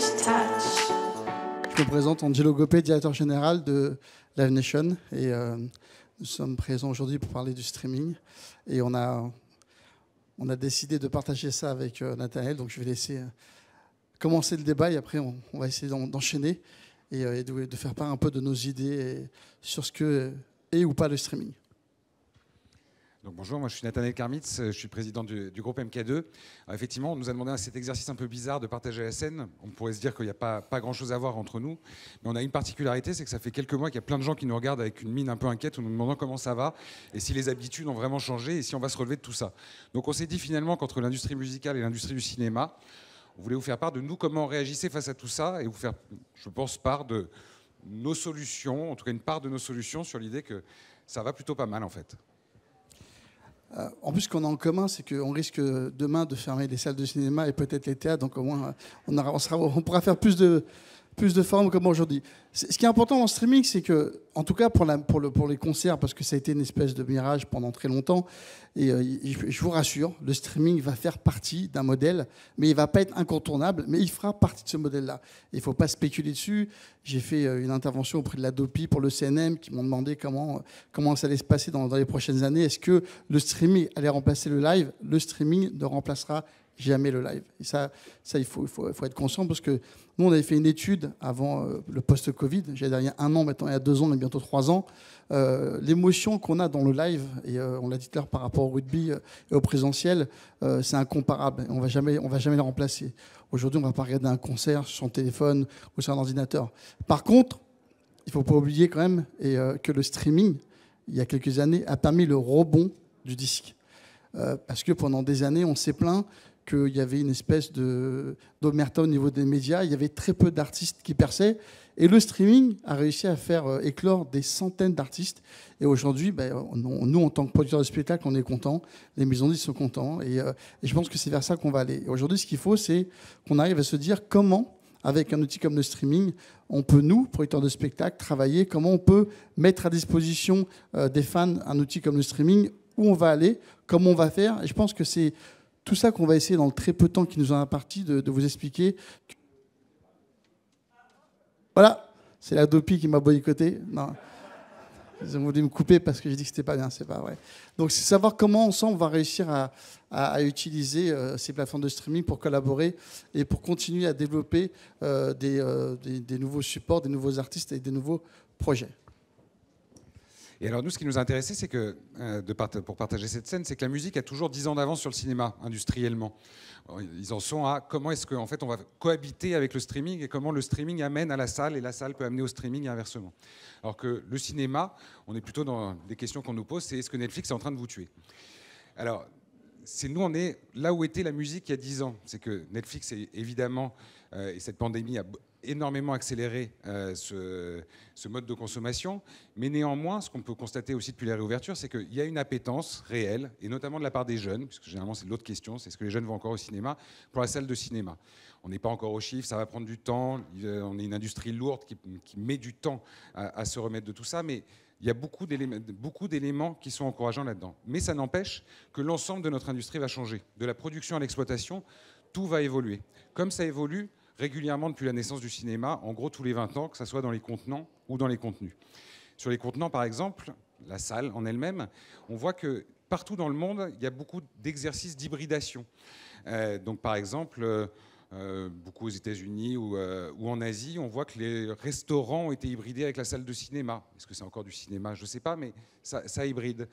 Je me présente Angelo Gopé, directeur général de Live Nation. Et euh, nous sommes présents aujourd'hui pour parler du streaming. Et on a, on a décidé de partager ça avec euh, Nathaniel. Donc je vais laisser euh, commencer le débat et après on, va essayer d'enchaîner et, de, de, faire part un peu de nos idées sur ce que est ou pas le streaming bonjour, moi je suis Nathaniel Karmitz, euh, je suis président du, groupe MK2. effectivement, on nous a demandé à cet exercice un peu bizarre de partager la scène. On pourrait se dire qu'il n'y a pas, grand-chose à voir entre nous, mais on a une particularité, c'est que ça fait quelques mois qu'il y a plein de gens qui nous regardent avec une mine un peu inquiète en nous demandant comment ça va et si les habitudes ont vraiment changé et si on va se relever de tout ça. Donc on s'est dit finalement qu'entre l'industrie musicale et l'industrie du cinéma, on voulait vous faire part de nous comment on réagissait face à tout ça et vous faire, je pense, part de nos solutions, en tout cas une part de nos solutions sur l'idée que ça va plutôt pas mal en fait. Euh, en plus, ce qu'on a en commun, c'est qu'on risque demain de fermer les salles de cinéma et peut-être les théâtres. Donc, au moins, euh, on, on pourra faire plus de, plus de formes comme aujourd'hui. Ce qui est important en streaming, c'est que, en tout cas pour, la, pour, le, pour les concerts, parce que ça a été une espèce de mirage pendant très longtemps, et euh, je, vous rassure, le streaming va faire partie d'un modèle, mais il ne va pas être incontournable, mais il fera partie de ce modèle-là. Il ne faut pas spéculer dessus. J'ai fait euh, une intervention auprès de la DOPI pour le CNM, qui m'ont demandé comment, euh, comment ça allait se passer dans, dans les prochaines années. Est-ce que le streaming allait remplacer le live Le streaming ne remplacera jamais le live. Et ça, ça il, faut, faut, être conscient parce que nous, on avait fait une étude avant euh, le post-Covid, j'ai a un an maintenant, il y a deux ans mais bientôt trois ans, euh, l'émotion qu'on a dans le live, et euh, on l'a dit tout à l'heure par rapport au rugby et au présentiel, c'est incomparable. On va jamais, on va jamais le remplacer. Aujourd'hui, on va pas regarder un concert sur son téléphone ou sur un ordinateur. Par contre, il faut pas oublier quand même et, que le streaming, il y a quelques années, a permis le rebond du disque. parce que pendant des années, on s'est plaint qu'il y avait une espèce de, d'omerta au niveau des médias. Il y avait très peu d'artistes qui perçaient. Et le streaming a réussi à faire euh, éclore des centaines d'artistes. Et aujourd'hui, ben, nous, en tant que producteurs de spectacle, on est contents. Les maisons disent sont contents. Euh, et, je pense que c'est vers ça qu'on va aller. aujourd'hui, ce qu'il faut, c'est qu'on arrive à se dire comment, avec un outil comme le streaming, on peut, nous, producteurs de spectacle, travailler, comment on peut mettre à disposition euh, des fans un outil comme le streaming, où on va aller, comment on va faire. Et je pense que c'est tout ça qu'on va essayer dans le très peu de temps qui nous a parti de, vous expliquer. Voilà, c'est la Dopi qui m'a boycotté. Ils ont voulu me couper parce que j'ai dit que c'était pas bien, c'est pas vrai. Donc c'est savoir comment ensemble on va réussir à, utiliser euh, ces plateformes de streaming pour collaborer et pour continuer à développer euh, euh, des nouveaux supports, des nouveaux artistes et des nouveaux projets. Et alors nous, ce qui nous intéressait, c'est que, euh, de part... pour partager cette scène, c'est que la musique a toujours 10 ans d'avance sur le cinéma, industriellement. ils en sont à comment est-ce qu'en fait on va cohabiter avec le streaming et comment le streaming amène à la salle et la salle peut amener au streaming et inversement. Alors que le cinéma, on est plutôt dans des questions qu'on nous pose, c'est est-ce que Netflix est en train de vous tuer Alors c'est nous, on est là où était la musique il y a 10 ans. C'est que Netflix, est, évidemment, euh, et cette pandémie a énormément accéléré euh, ce, mode de consommation. Mais néanmoins, ce qu'on peut constater aussi depuis la réouverture, c'est qu'il y a une appétence réelle, et notamment de la part des jeunes, puisque généralement c'est l'autre question, c'est ce que les jeunes vont encore au cinéma, pour la salle de cinéma. On n'est pas encore au chiffre, ça va prendre du temps, euh, on est une industrie lourde qui, met du temps à, à se remettre de tout ça, mais il y a beaucoup d'éléments qui sont encourageants là-dedans. Mais ça n'empêche que l'ensemble de notre industrie va changer. De la production à l'exploitation, tout va évoluer. Comme ça évolue régulièrement depuis la naissance du cinéma, en gros tous les 20 ans, que ce soit dans les contenants ou dans les contenus. Sur les contenants, par exemple, la salle en elle-même, on voit que partout dans le monde, il y a beaucoup d'exercices d'hybridation. Euh, donc par exemple, euh, euh, beaucoup aux États-Unis euh, ou, en Asie, on voit que les restaurants ont été hybridés avec la salle de cinéma. Est-ce que c'est encore du cinéma Je ne sais pas, mais ça, ça hybride.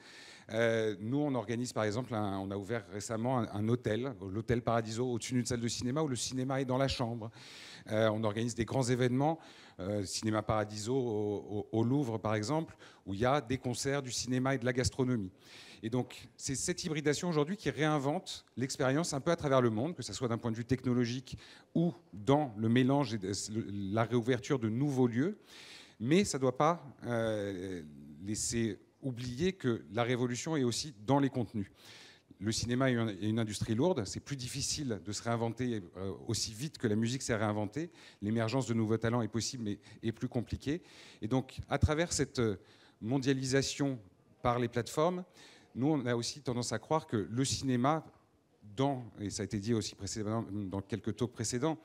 Euh, nous, on organise par exemple, on a ouvert récemment un, hôtel, l'hôtel Paradiso, au-dessus d'une salle de cinéma où le cinéma est dans la chambre. Euh, on organise des grands événements, euh, Cinéma Paradiso au, Louvre par exemple, où il y a des concerts, du cinéma et de la gastronomie. Et donc c'est cette hybridation aujourd'hui qui réinvente l'expérience un peu à travers le monde, que ce soit d'un point de vue technologique ou dans le mélange et la réouverture de nouveaux lieux. Mais ça ne doit pas laisser oublier que la révolution est aussi dans les contenus. Le cinéma est une industrie lourde, c'est plus difficile de se réinventer euh, aussi vite que la musique s'est réinventée. L'émergence de nouveaux talents est possible, mais est plus compliquée. Et donc, à travers cette euh, mondialisation par les plateformes, nous, on a aussi tendance à croire que le cinéma, dans, et ça a été dit aussi précédemment, dans quelques talks précédents,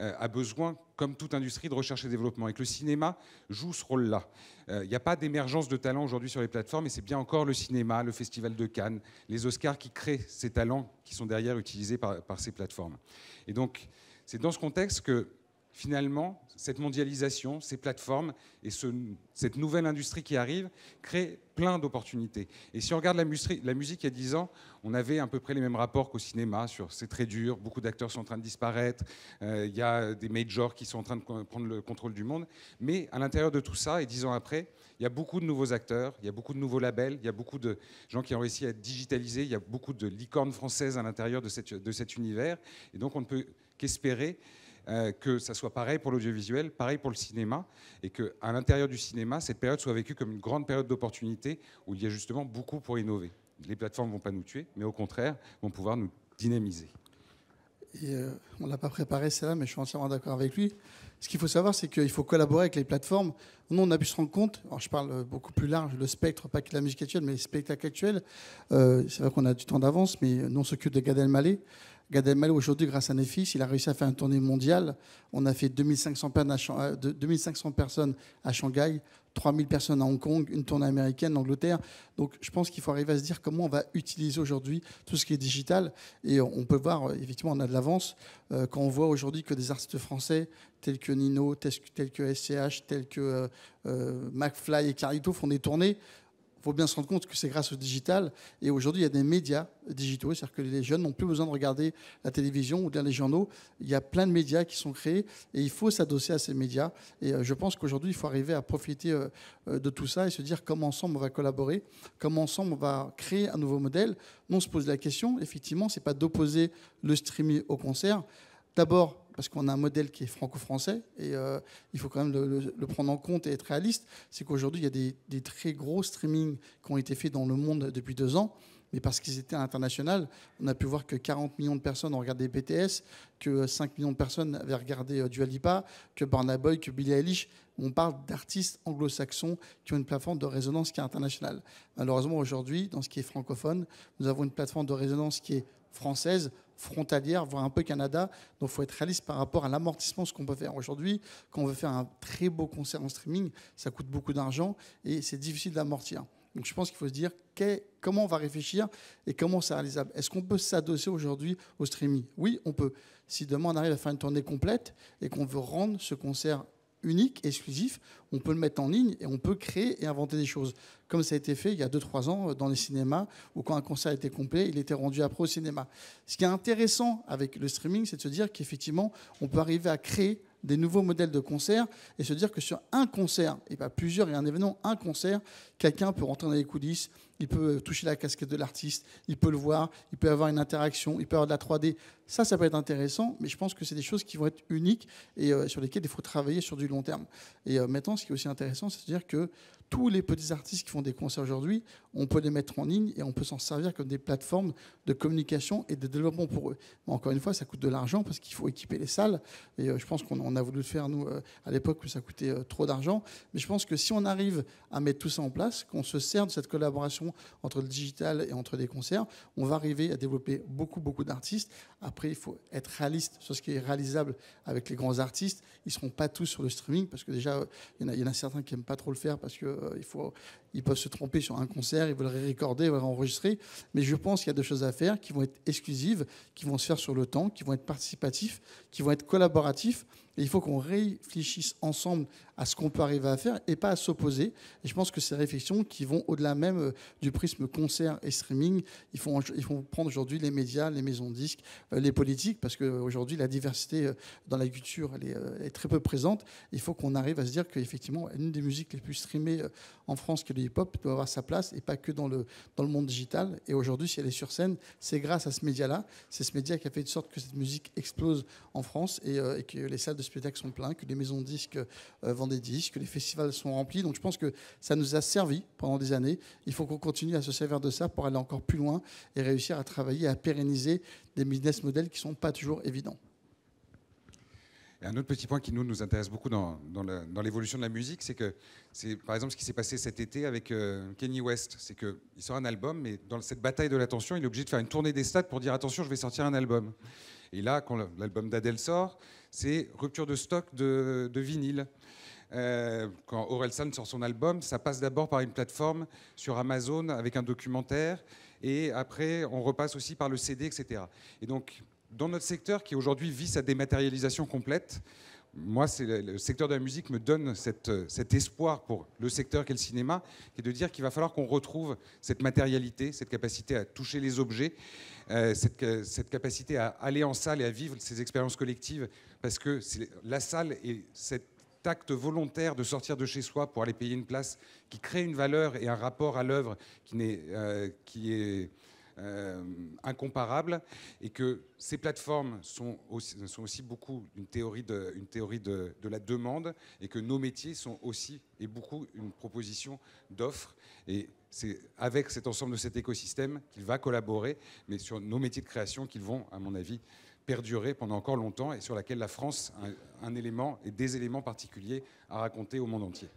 euh, a besoin, comme toute industrie, de recherche et développement, et que le cinéma joue ce rôle-là. Il euh, n'y a pas d'émergence de talents aujourd'hui sur les plateformes, et c'est bien encore le cinéma, le Festival de Cannes, les Oscars qui créent ces talents qui sont derrière utilisés par, par ces plateformes. Et donc, c'est dans ce contexte que finalement, cette mondialisation, ces plateformes et cette nouvelle industrie qui arrive crée plein d'opportunités. Et si on regarde la, musique, il y a 10 ans, on avait à peu près les mêmes rapports qu'au cinéma sur c'est très dur, beaucoup d'acteurs sont en train de disparaître, euh, il y a des majors qui sont en train de prendre le contrôle du monde. Mais à l'intérieur de tout ça, et 10 ans après, il y a beaucoup de nouveaux acteurs, il y a beaucoup de nouveaux labels, il y a beaucoup de gens qui ont réussi à digitaliser, il y a beaucoup de licornes françaises à l'intérieur de, de cet univers. Et donc on ne peut qu'espérer euh, que ça soit pareil pour l'audiovisuel, pareil pour le cinéma, et qu'à l'intérieur du cinéma, cette période soit vécue comme une grande période d'opportunité où il y a justement beaucoup pour innover. Les plateformes ne vont pas nous tuer, mais au contraire, vont pouvoir nous dynamiser. Euh, on ne l'a pas préparé, celle mais je suis entièrement d'accord avec lui. Ce qu'il faut savoir, c'est qu'il faut collaborer avec les plateformes. Nous, on a pu se rendre compte, alors je parle beaucoup plus large, le spectre, pas que la musique actuelle, mais le spectacle actuel. Euh, c'est vrai qu'on a du temps d'avance, mais nous, on s'occupe de Gad Elmaleh. Gad Elmaleh, aujourd'hui, grâce à Netflix, il a réussi à faire une tournée mondiale. On a fait 2500 euh, personnes à Shanghai, 3000 personnes à Hong Kong, une tournée américaine, Angleterre. Donc je pense qu'il faut arriver à se dire comment on va utiliser aujourd'hui tout ce qui est digital. Et on peut voir, euh, effectivement, on a de l'avance euh, quand on voit aujourd'hui que des artistes français tels que Nino, tels que SCH, tels que McFly et Carito font des tournées il faut bien se rendre compte que c'est grâce au digital. Et aujourd'hui, il y a des médias digitaux, c'est-à-dire que les jeunes n'ont plus besoin de regarder la télévision ou bien les journaux. Il y a plein de médias qui sont créés et il faut s'adosser à ces médias. Et euh, je pense qu'aujourd'hui, il faut arriver à profiter euh, euh, de tout ça et se dire comment ensemble on va collaborer, comment ensemble on va créer un nouveau modèle. Nous on se pose la question, effectivement, c'est pas d'opposer le streaming au concert. D'abord, parce qu'on a un modèle qui est franco-français, et euh, il faut quand même le, prendre en compte et être réaliste, c'est qu'aujourd'hui, il y a des, très gros streamings qui ont été faits dans le monde depuis deux ans, mais parce qu'ils étaient internationaux, on a pu voir que 40 millions de personnes ont regardé BTS, que 5 millions de personnes avaient regardé euh, Dua Lipa, que Barna que Billie Eilish. On parle d'artistes anglo-saxons qui ont une plateforme de résonance qui est internationale. Malheureusement, aujourd'hui, dans ce qui est francophone, nous avons une plateforme de résonance qui est française, frontalière, voire un peu Canada. Donc il faut être réaliste par rapport à l'amortissement, ce qu'on peut faire aujourd'hui. Quand on veut faire un très beau concert en streaming, ça coûte beaucoup d'argent et c'est difficile d'amortir. Donc je pense qu'il faut se dire comment on va réfléchir et comment c'est réalisable. Est-ce qu'on peut s'adosser aujourd'hui au streaming Oui, on peut. Si demain on arrive à faire une tournée complète et qu'on veut rendre ce concert unique, exclusif. On peut le mettre en ligne et on peut créer et inventer des choses. Comme ça a été fait il y a 2-3 ans euh, dans les cinémas, où quand un concert été complet, il était rendu après au cinéma. Ce qui est intéressant avec le streaming, c'est de se dire qu'effectivement, on peut arriver à créer des nouveaux modèles de concerts et se dire que sur un concert, et pas plusieurs, et un événement, un concert, quelqu'un peut rentrer dans les coulisses, il peut toucher la casquette de l'artiste, il peut le voir, il peut avoir une interaction, il peut avoir de la 3D. Ça, ça peut être intéressant, mais je pense que c'est des choses qui vont être uniques et euh, sur lesquelles il faut travailler sur du long terme. Et euh, maintenant, ce qui est aussi intéressant, c'est de dire que tous les petits artistes qui font des concerts aujourd'hui, on peut les mettre en ligne et on peut s'en servir comme des plateformes de communication et de développement pour eux. encore une fois, ça coûte de l'argent parce qu'il faut équiper les salles. Et euh, je pense qu'on a voulu le faire, nous, à l'époque où ça coûtait trop d'argent. Mais je pense que si on arrive à mettre tout ça en place, qu'on se sert de cette collaboration entre le digital et entre les concerts, on va arriver à développer beaucoup, beaucoup d'artistes. Après, il faut être réaliste sur ce qui est réalisable avec les grands artistes. Ils ne seront pas tous sur le streaming parce que déjà, il y, en a certains qui n'aiment pas trop le faire parce qu'ils euh, faut peuvent se tromper sur un concert, ils veulent récorder, ils veulent enregistrer. Mais je pense qu'il y a des choses à faire qui vont être exclusives, qui vont se faire sur le temps, qui vont être participatifs, qui vont être collaboratifs il faut qu'on réfléchisse ensemble à ce qu'on peut arriver à faire et pas à s'opposer. Et je pense que ces réflexions qui vont au-delà même euh, du prisme concert et streaming, ils font, ils font prendre aujourd'hui les médias, les maisons de disques, euh, les politiques, parce qu'aujourd'hui, euh, la diversité dans la culture elle est, très peu présente. Il faut qu'on arrive à se dire qu'effectivement, une des musiques les plus streamées en France, que le hip-hop, doit avoir sa place et pas que dans le, dans le monde digital. Et aujourd'hui, si elle est sur scène, c'est grâce à ce média-là. C'est ce média qui a fait de sorte que cette musique explose en France et, et que les salles de spectacles sont pleins, que les maisons de disques euh, vendent des disques, que les festivals sont remplis. Donc je pense que ça nous a servi pendant des années. Il faut qu'on continue à se servir de ça pour aller encore plus loin et réussir à travailler, à pérenniser des business models qui ne sont pas toujours évidents. Et un autre petit point qui nous, nous intéresse beaucoup dans, dans l'évolution de la musique, c'est que c'est par exemple ce qui s'est passé cet été avec euh, Kenny West. C'est qu'il sort un album, mais dans cette bataille de l'attention, il est obligé de faire une tournée des stades pour dire attention, je vais sortir un album. Et là, quand l'album d'Adèle sort, c'est rupture de stock de, vinyle. Euh, quand Orelsan sort son album, ça passe d'abord par une plateforme sur Amazon avec un documentaire, et après on repasse aussi par le CD, etc. Et donc, dans notre secteur qui aujourd'hui vit sa dématérialisation complète, moi, c'est le, secteur de la musique me donne euh, cet espoir pour le secteur qu'est le cinéma, qui est de dire qu'il va falloir qu'on retrouve cette matérialité, cette capacité à toucher les objets, euh, cette, capacité à aller en salle et à vivre ces expériences collectives, parce que la salle et cet acte volontaire de sortir de chez soi pour aller payer une place, qui crée une valeur et un rapport à l'œuvre qui, euh, qui est euh, incomparable et que ces plateformes sont aussi, beaucoup une théorie, de, théorie de, la demande et que nos métiers sont aussi et beaucoup une proposition d'offre Et c'est avec cet ensemble de cet écosystème qu'il va collaborer, mais sur nos métiers de création qu'ils vont, à mon avis, perdurer pendant encore longtemps et sur laquelle la France a un, élément et des éléments particuliers à raconter au monde entier.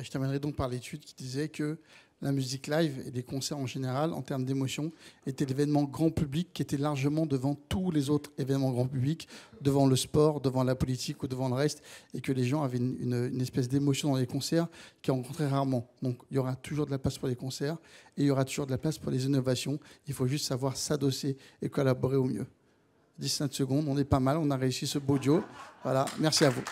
je terminerai donc par l'étude qui disait que la musique live et les concerts en général, en termes d'émotion, était l'événement grand public qui était largement devant tous les autres événements grand public, devant le sport, devant la politique ou devant le reste, et que les gens avaient une, espèce d'émotion dans les concerts qu'ils rencontraient rarement. Donc il y aura toujours de la place pour les concerts et il y aura toujours de la place pour les innovations. Il faut juste savoir s'adosser et collaborer au mieux. 10-15 secondes, on est pas mal, on a réussi ce beau duo. Voilà, merci à vous.